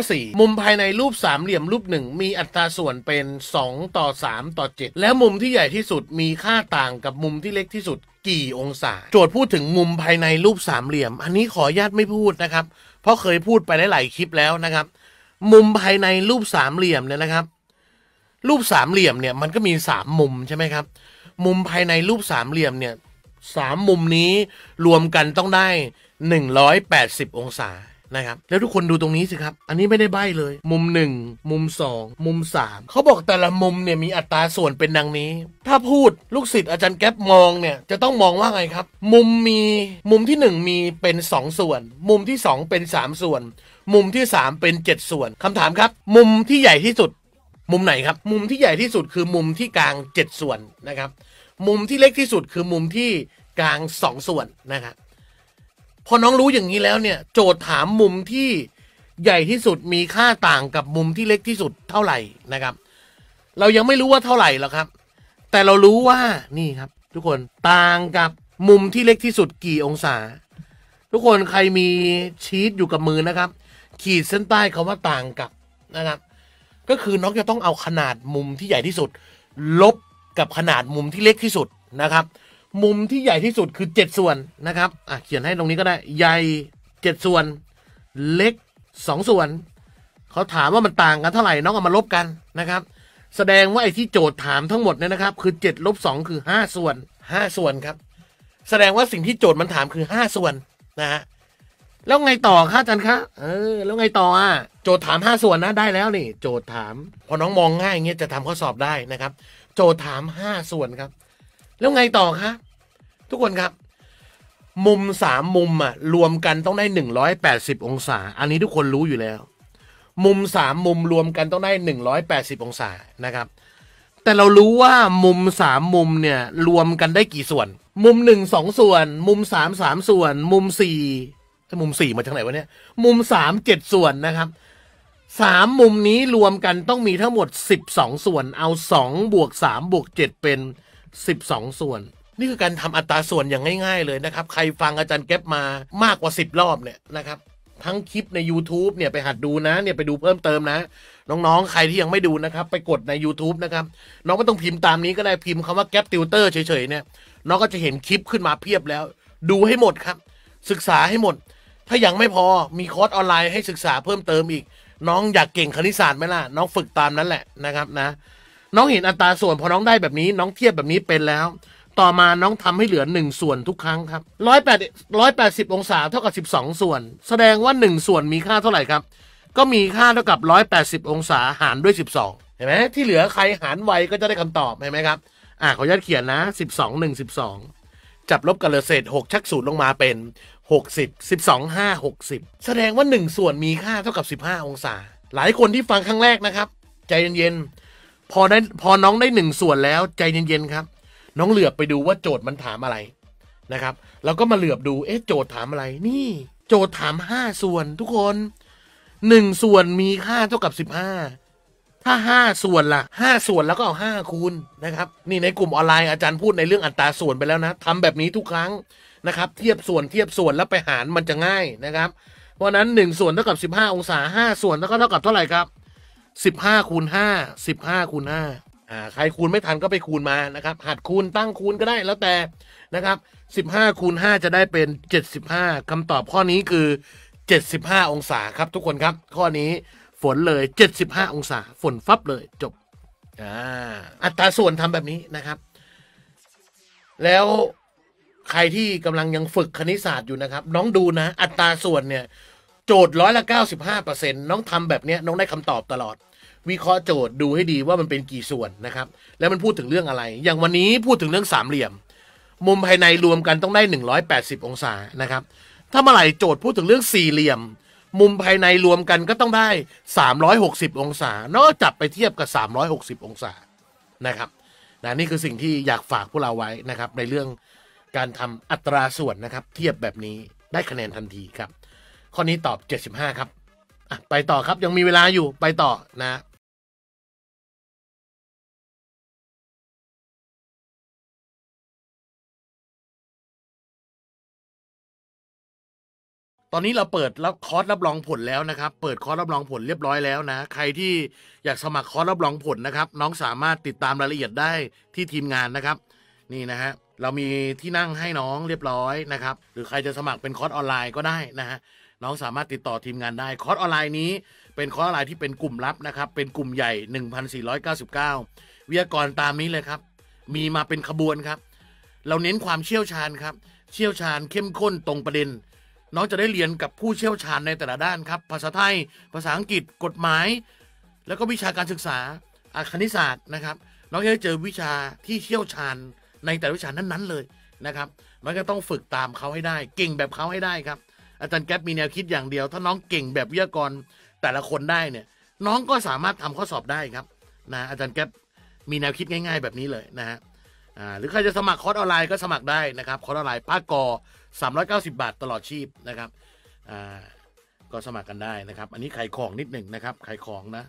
ข้อ4มุมภายในรูปสามเหลี่ยมรูปหนึ่งมีอัตราส่วนเป็น2ต่อ3ต่อ7แล้วมุมที่ใหญ่ที่สุดมีค่าต่างกับมุมที่เล็กที่สุดกี่องศา โจทย์พูดถึงมุมภายในรูปสามเหลี่ยมอันนี้ขออนุญาตไม่พูดนะครับ เพราะเคยพูดไปหลายๆคลิปแล้วนะครับ มุมภายในรูปสามเหลี่ยมเนี่ยนะครับ รูปสามเหลี่ยมเนี่ยมันก็มีสามมุมใช่ไหมครับมุมภายในรูปสามเหลี่ยมเนี่ยสามมุมนี้รวมกันต้องได้ 180 องศานะครับแล้วทุกคนดูตรงนี้สิครับ อันนี้ไม่ได้ใบ้เลย มุม 1 มุม 2 มุม 3เขาบอกแต่ละมุมเนี่ยมีอัตราส่วนเป็นดังนี้ ถ้าพูดลูกศิษย์อาจารย์แก๊ปมองเนี่ยจะต้องมองว่าไงครับ มุมมีมุมที่ 1 มีเป็น 2 ส่วน มุมที่2เป็น3 ส่วน มุมที่ 3 เป็น 7 ส่วนคำถามครับ มุมที่ใหญ่ที่สุด มุมไหนครับ มุมที่ใหญ่ที่สุดคือมุมที่กลาง 7 ส่วนนะครับ มุมที่เล็กที่สุดคือมุมที่กลาง 2 ส่วนนะครับพอน้องรู้อย่างนี้แล้วเนี่ยโจทย์ถามมุมที่ใหญ่ที่สุดมีค่าต่างกับมุมที่เล็กที่สุดเท่าไหร่นะครับ เรายังไม่รู้ว่าเท่าไหร่หรอกครับ แต่เรารู้ว่านี่ครับ ทุกคนต่างกับมุมที่เล็กที่สุดกี่องศา ทุกคนใครมีชีตอยู่กับมือนะครับขีดเส้นใต้คาว่าต่างกับนะครับ ก็คือน้องจะต้องเอาขนาดมุมที่ใหญ่ที่สุด ลบกับขนาดมุมที่เล็กที่สุดนะครับมุมที่ใหญ่ที่สุดคือเจ็ดส่วนนะครับอ่ะเขียนให้ตรงนี้ก็ได้ใหญ่เจ็ดส่วน เล็กสองส่วนเขาถามว่ามันต่างกันเท่าไหร่น้องเอามาลบกันนะครับ แสดงว่าไอ้ที่โจทย์ถามทั้งหมดเนี่ยนะครับ คือเจ็ดลบสองคือห้าส่วนห้าส่วนครับแสดงว่าสิ่งที่โจทย์มันถามคือห้าส่วนนะฮะแล้วไงต่อคะอาจารย์คะเออแล้วไงต่ออ่ะโจทย์ถามห้าส่วนนะได้แล้วนี่ โจทย์ถามพอน้องมองง่ายเงี้ยจะทำข้อสอบได้นะครับ โจทย์ถามห้าส่วนครับแล้วไงต่อครับ ทุกคนครับ มุมสามมุมอ่ะรวมกันต้องได้หนึ่งร้อยแปดสิบองศา อันนี้ทุกคนรู้อยู่แล้ว มุมสามมุมรวมกันต้องได้หนึ่งร้อยแปดสิบองศานะครับ แต่เรารู้ว่ามุมสามมุมเนี่ยรวมกันได้กี่ส่วน มุมหนึ่งสองส่วน มุมสามสามส่วน มุมสี่มุมสี่มาจากไหนวะเนี่ยมุมสามเจ็ดส่วนนะครับสามมุมนี้รวมกันต้องมีทั้งหมดสิบสองส่วน เอาสองบวกสามบวกเจ็ดเป็น12 ส่วน นี่คือการทำอัตราส่วนอย่างง่ายๆเลยนะครับ ใครฟังอาจารย์แก๊ปมามากกว่า 10 รอบเนี่ยนะครับ ทั้งคลิปใน YouTube เนี่ยไปหัดดูนะเนี่ยไปดูเพิ่มเติมนะ น้องๆ ใครที่ยังไม่ดูนะครับ ไปกดใน YouTube นะครับ น้องไม่ต้องพิมพ์ตามนี้ก็ได้พิมพ์คำว่าแก๊ปติวเตอร์เฉยๆเนี่ยน้องก็จะเห็นคลิปขึ้นมาเพียบแล้ว ดูให้หมดครับ ศึกษาให้หมด ถ้ายังไม่พอมีคอร์สออนไลน์ให้ศึกษาเพิ่มเติมอีก น้องอยากเก่งคณิตศาสตร์ไหมล่ะ น้องฝึกตามนั้นแหละนะครับนะน้องเห็นอัตราส่วนพอน้องได้แบบนี้น้องเทียบแบบนี้เป็นแล้ว ต่อมาน้องทำให้เหลือหนึ่งส่วนทุกครั้งครับร้อยแปดร้อยแปดสิบองศาเท่ากับสิบสองส่วน แสดงว่าหนึ่งส่วนมีค่าเท่าไหร่ครับ ก็มีค่าเท่ากับร้อยแปดสิบองศาหารด้วยสิบสองเห็นไหมที่เหลือใครหารไวก็จะได้คำตอบเห็นไหมครับอ่าขออนุญาตเขียนนะสิบสองหนึ่งสิบสองจับลบกันเลยเศษหกชักสูตรลงมาเป็นหกสิบสิบสองห้าหกสิบแสดงว่าหนึ่งส่วนมีค่าเท่ากับสิบห้าองศา หลายคนที่ฟังครั้งแรกนะครับใจเย็นๆพอได้พอน้องได้หนึ่งส่วนแล้วใจเย็น ๆ ครับ น้องเหลือบไปดูว่าโจทย์มันถามอะไรนะครับเราก็มาเหลือบดูเอ๊ะโจทย์ถามอะไรนี่โจทย์ถามห้าส่วนทุกคนหนึ่งส่วนมีค่าเท่ากับสิบห้าถ้าห้าส่วนละ่ะห้าส่วนแล้วก็เอาห้าคูณนะครับนี่ในกลุ่มออนไลน์อาจารย์พูดในเรื่องอัตราส่วนไปแล้วนะทำแบบนี้ทุกครั้งนะครับ เทียบส่วนเทียบส่วนแล้วไปหารมันจะง่ายนะครับ เพราะนั้นหนึ่งส่วนเท่ากับสิบห้าองศาห้าส่วนแล้วก็เท่ากับเท่าไหร่ครับสิบห้าคูณห้า สิบห้าคูณห้าอ่า ใครคูณไม่ทันก็ไปคูณมานะครับ หัดคูณตั้งคูณก็ได้แล้วแต่ นะครับ สิบห้าคูณห้าจะได้เป็นเจ็ดสิบห้าคำตอบข้อนี้คือเจ็ดสิบห้าองศาครับทุกคนครับ ข้อนี้ฝนเลยเจ็ดสิบห้าองศาฝนฟับเลยจบ อ่า อัตราส่วนทำแบบนี้นะครับ แล้วใครที่กำลังยังฝึกคณิตศาสตร์อยู่นะครับ น้องดูนะ อัตราส่วนเนี่ยโจทย์ร้อยละเก้าสิบห้าเปอร์เซ็นต์น้องทำแบบเนี้ย น้องได้คำตอบตลอดวิเคราะห์โจทย์ดูให้ดีว่ามันเป็นกี่ส่วนนะครับ แล้วมันพูดถึงเรื่องอะไร อย่างวันนี้พูดถึงเรื่องสามเหลี่ยม มุมภายในรวมกันต้องได้ 180 องศานะครับ ถ้าเมื่อไหร่โจทย์พูดถึงเรื่องสี่เหลี่ยม มุมภายในรวมกันก็ต้องได้ 360 องศานอกจากไปเทียบกับ360 องศานะครับนะนี่คือสิ่งที่อยากฝากพวกเราไว้นะครับ ในเรื่องการทำอัตราส่วนนะครับ เทียบแบบนี้ได้คะแนนทันทีครับ ข้อนี้ตอบ 75 ครับไปต่อครับยังมีเวลาอยู่ไปต่อนะตอนนี้เราเปิดรับคอร์สรับรองผลแล้วนะครับเปิดคอร์สรับรองผลเรียบร้อยแล้วนะใครที่อยากสมัครคอร์สรับรองผลนะครับน้องสามารถติดตามรายละเอียดได้ที่ทีมงานนะครับนี่นะฮะเรามีที่นั่งให้น้องเรียบร้อยนะครับหรือใครจะสมัครเป็นคอร์สออนไลน์ก็ได้นะฮะน้องสามารถติดต่อทีมงานได้คอร์สออนไลน์นี้เป็นคอร์สออนไลน์ที่เป็นกลุ่มลับนะครับ เป็นกลุ่มใหญ่ 1499 วิทยากรตามนี้เลยครับ มีมาเป็นขบวนครับ เราเน้นความเชี่ยวชาญครับเชี่ยวชาญเข้มข้นตรงประเด็นน้องจะได้เรียนกับผู้เชี่ยวชาญในแต่ละด้านครับ ภาษาไทยภาษาอังกฤษกฎหมาย แล้วก็วิชาการศึกษาอาคณิศาสตร์นะครับ น้องจะได้เจอวิชาที่เชี่ยวชาญในแต่ละวิชานั้น ๆเลยนะครับ มันก็ต้องฝึกตามเขาให้ได้ เก่งแบบเขาให้ได้ครับ อาจารย์แก๊ปมีแนวคิดอย่างเดียว ถ้าน้องเก่งแบบวิทยากรแต่ละคนได้เนี่ยน้องก็สามารถทำข้อสอบได้ครับนะอาจารย์แก๊ปมีแนวคิดง่าย ๆ แบบนี้เลยนะฮะอ่าหรือใครจะสมัครคอร์สออนไลน์ก็สมัครได้นะครับ คอร์สออนไลน์ป้คกอ 390 บาทตลอดชีพนะครับอ่าก็สมัครกันได้นะครับ อันนี้ขายของนิดหนึ่งนะครับขายของนะ